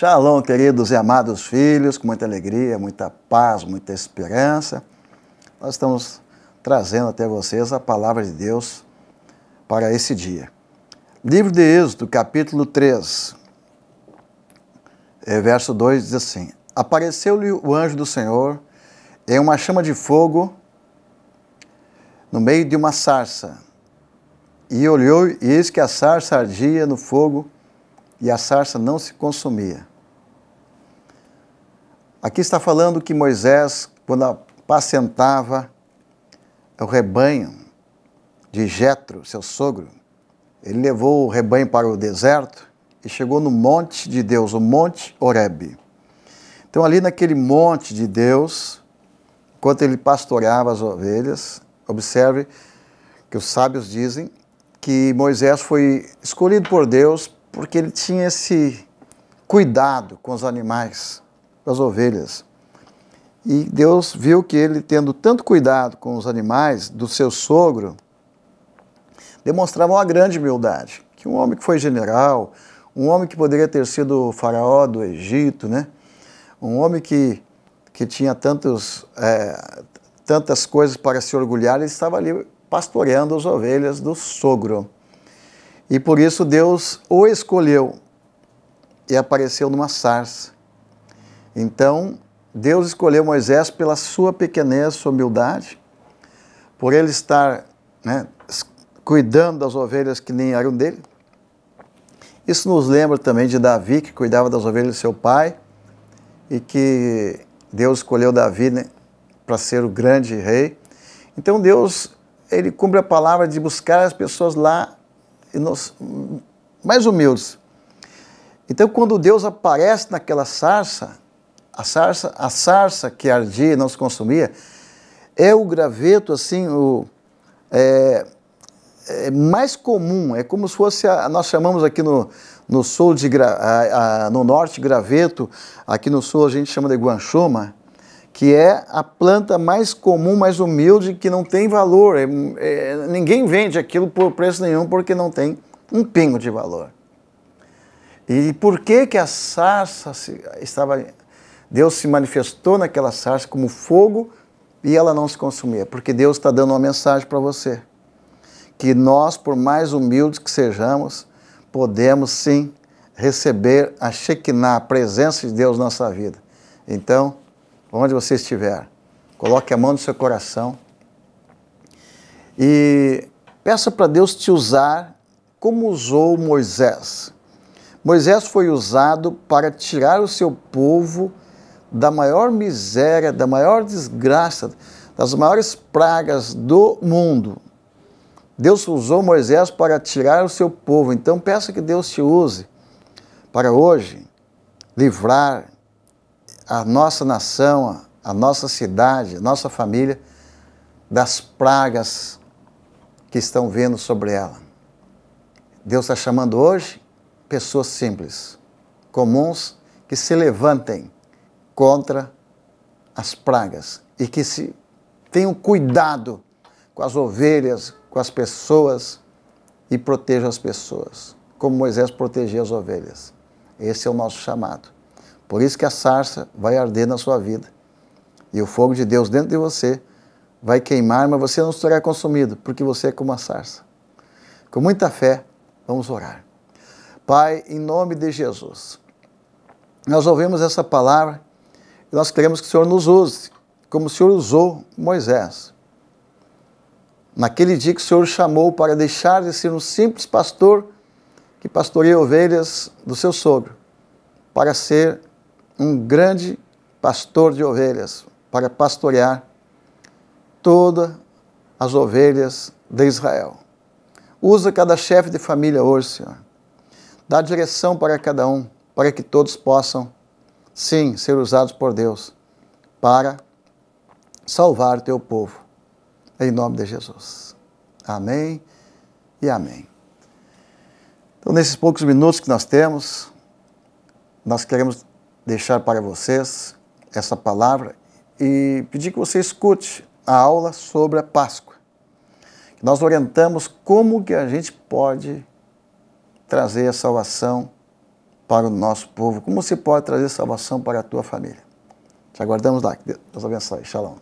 Shalom, queridos e amados filhos, com muita alegria, muita paz, muita esperança. Nós estamos trazendo até vocês a palavra de Deus para esse dia. Livro de Êxodo, capítulo 3, é, verso 2 diz assim: Apareceu-lhe o anjo do Senhor em uma chama de fogo no meio de uma sarça. E olhou, e eis que a sarça ardia no fogo e a sarça não se consumia. Aqui está falando que Moisés, quando apacentava o rebanho de Jetro, seu sogro, ele levou o rebanho para o deserto e chegou no monte de Deus, o monte Horebe. Então ali naquele monte de Deus, enquanto ele pastoreava as ovelhas, observe que os sábios dizem que Moisés foi escolhido por Deus porque ele tinha esse cuidado com os animais, com as ovelhas. E Deus viu que ele, tendo tanto cuidado com os animais do seu sogro, demonstrava uma grande humildade. Que um homem que foi general, um homem que poderia ter sido faraó do Egito, né? um homem que, que tinha tantos, é, tantas coisas para se orgulhar, ele estava ali pastoreando as ovelhas do sogro. E por isso Deus o escolheu e apareceu numa sarça. Então, Deus escolheu Moisés pela sua pequenez, sua humildade, por ele estar né, cuidando das ovelhas que nem eram dele. Isso nos lembra também de Davi, que cuidava das ovelhas de seu pai, e que Deus escolheu Davi né, para ser o grande rei. Então Deus, ele cumpre a palavra de buscar as pessoas lá mais humildes. Então, quando Deus aparece naquela sarça, a sarça, a sarça que ardia e não se consumia, é o graveto assim, o, é, é mais comum, é como se fosse, a, nós chamamos aqui no, no sul, de, a, a, no norte, graveto, aqui no sul a gente chama de guanchuma, que é a planta mais comum, mais humilde, que não tem valor. É, é, ninguém vende aquilo por preço nenhum porque não tem um pingo de valor. E por que que a sarça se, estava Deus se manifestou naquela sarça como fogo e ela não se consumia? Porque Deus está dando uma mensagem para você que nós, por mais humildes que sejamos, podemos sim receber a Shekinah, a presença de Deus na nossa vida. Então, onde você estiver. Coloque a mão no seu coração e peça para Deus te usar como usou Moisés. Moisés foi usado para tirar o seu povo da maior miséria, da maior desgraça, das maiores pragas do mundo. Deus usou Moisés para tirar o seu povo. Então peça que Deus te use para hoje livrar a nossa nação, a nossa cidade, a nossa família das pragas que estão vendo sobre ela. Deus está chamando hoje pessoas simples, comuns, que se levantem contra as pragas e que se tenham cuidado com as ovelhas, com as pessoas e protejam as pessoas, como Moisés protegia as ovelhas. Esse é o nosso chamado. Por isso que a sarça vai arder na sua vida. E o fogo de Deus dentro de você vai queimar, mas você não será consumido, porque você é como a sarça. Com muita fé, vamos orar. Pai, em nome de Jesus, nós ouvimos essa palavra e nós queremos que o Senhor nos use, como o Senhor usou Moisés. Naquele dia que o Senhor chamou para deixar de ser um simples pastor que pastoreia ovelhas do seu sogro, para ser um grande pastor de ovelhas para pastorear todas as ovelhas de Israel. Usa cada chefe de família hoje, Senhor. Dá direção para cada um, para que todos possam, sim, ser usados por Deus para salvar o teu povo. Em nome de Jesus. Amém e amém. Então, nesses poucos minutos que nós temos, nós queremos deixar para vocês essa palavra e pedir que você escute a aula sobre a Páscoa. Nós orientamos como que a gente pode trazer a salvação para o nosso povo, como se pode trazer salvação para a tua família. Te aguardamos lá. Que Deus abençoe. Shalom.